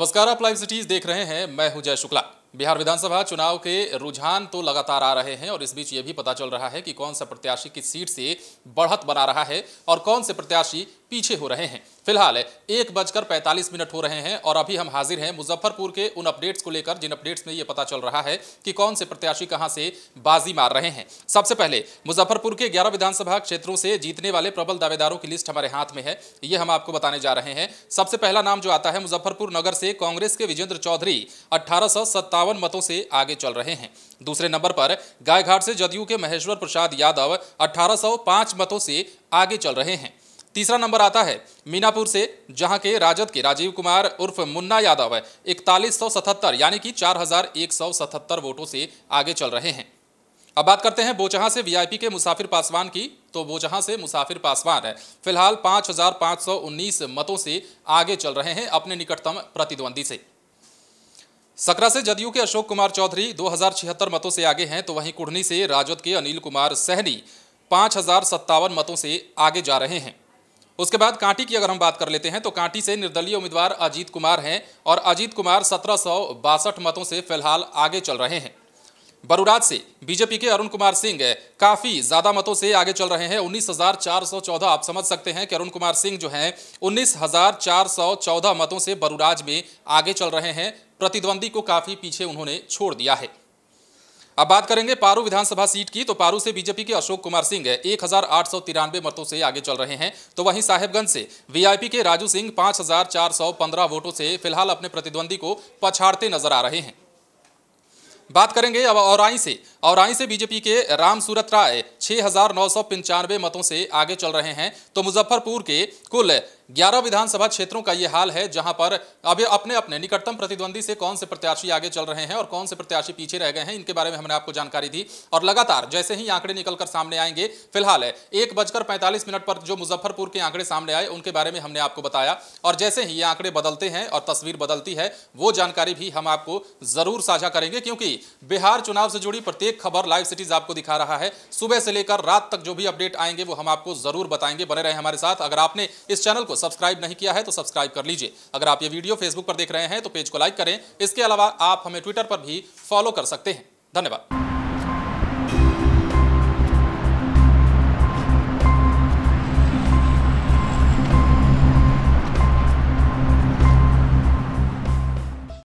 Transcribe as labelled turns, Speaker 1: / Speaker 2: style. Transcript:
Speaker 1: नमस्कार आप live cities देख रहे हैं मैं हूं जय शुक्ला बिहार विधानसभा चुनाव के रुझान तो लगातार आ रहे हैं और इस बीच ये भी पता चल रहा है कि कौन सा प्रत्याशी किस सीट से बढ़त बना रहा है और कौन से प्रत्याशी पीछे हो रहे हैं फिलहाल एक बजकर पैंतालीस मिनट हो रहे हैं और अभी हम हाजिर हैं मुजफ्फरपुर के उन अपडेट्स को लेकर जिन अपडेट्स में ये पता चल रहा है कि कौन से प्रत्याशी कहां से बाजी मार रहे हैं सबसे पहले मुजफ्फरपुर के 11 विधानसभा क्षेत्रों से जीतने वाले प्रबल दावेदारों की लिस्ट हमारे हाथ में है ये हम आपको बताने जा रहे हैं सबसे पहला नाम जो आता है मुजफ्फरपुर नगर से कांग्रेस के विजेंद्र चौधरी अट्ठारह मतों से आगे चल रहे हैं दूसरे नंबर पर गायघाट से जदयू के महेश्वर प्रसाद यादव अठारह मतों से आगे चल रहे हैं तीसरा नंबर आता है मीनापुर से जहां के राजद के राजीव कुमार उर्फ मुन्ना यादव इकतालीस सौ सतहत्तर यानी कि चार हजार एक सौ सतहत्तर वोटों से आगे चल रहे हैं अब बात करते हैं बोचहां से वीआईपी के मुसाफिर पासवान की तो बोचहां से मुसाफिर पासवान है फिलहाल 5,519 मतों से आगे चल रहे हैं अपने निकटतम प्रतिद्वंदी से सकरा से जदयू के अशोक कुमार चौधरी दो मतों से आगे हैं तो वहीं कुढ़नी से राजद के अनिल कुमार सहनी पाँच मतों से आगे जा रहे हैं उसके बाद कांटी की अगर हम बात कर लेते हैं तो कांटी से निर्दलीय उम्मीदवार अजीत कुमार हैं और अजीत कुमार सत्रह मतों से फिलहाल आगे चल रहे हैं बरूराज से बीजेपी के अरुण कुमार सिंह काफ़ी ज़्यादा मतों से आगे चल रहे हैं 19,414 आप समझ सकते हैं कि अरुण कुमार सिंह जो हैं 19,414 मतों से बरूराज में आगे चल रहे हैं प्रतिद्वंदी को काफ़ी पीछे उन्होंने छोड़ दिया है अब बात करेंगे पारू विधानसभा सीट की तो पारू से बीजेपी के अशोक कुमार सिंह एक मतों से आगे चल रहे हैं तो वहीं साहेबगंज से वीआईपी के राजू सिंह 5,415 वोटों से फिलहाल अपने प्रतिद्वंदी को पछाड़ते नजर आ रहे हैं बात करेंगे अब औराई से और आई से बीजेपी के राम सूरत राय छः मतों से आगे चल रहे हैं तो मुजफ्फरपुर के कुल 11 विधानसभा क्षेत्रों का ये हाल है जहां पर अभी अपने अपने निकटतम प्रतिद्वंदी से कौन से प्रत्याशी आगे चल रहे हैं और कौन से प्रत्याशी पीछे रह गए हैं इनके बारे में हमने आपको जानकारी दी और लगातार जैसे ही आंकड़े निकलकर सामने आएंगे फिलहाल एक बजकर पैंतालीस मिनट पर जो मुजफ्फरपुर के आंकड़े सामने आए उनके बारे में हमने आपको बताया और जैसे ही ये आंकड़े बदलते हैं और तस्वीर बदलती है वो जानकारी भी हम आपको जरूर साझा करेंगे क्योंकि बिहार चुनाव से जुड़ी प्रत्येक एक खबर लाइव सिटीज आपको दिखा रहा है सुबह से लेकर रात तक जो भी अपडेट आएंगे वो हम आपको जरूर बताएंगे बने रहे हमारे साथ अगर आपने इस चैनल को सब्सक्राइब नहीं किया है तो सब्सक्राइब कर लीजिए अगर आप ये वीडियो फेसबुक पर देख रहे हैं तो पेज को लाइक करें इसके अलावा आप हमें ट्विटर पर भी फॉलो कर सकते हैं धन्यवाद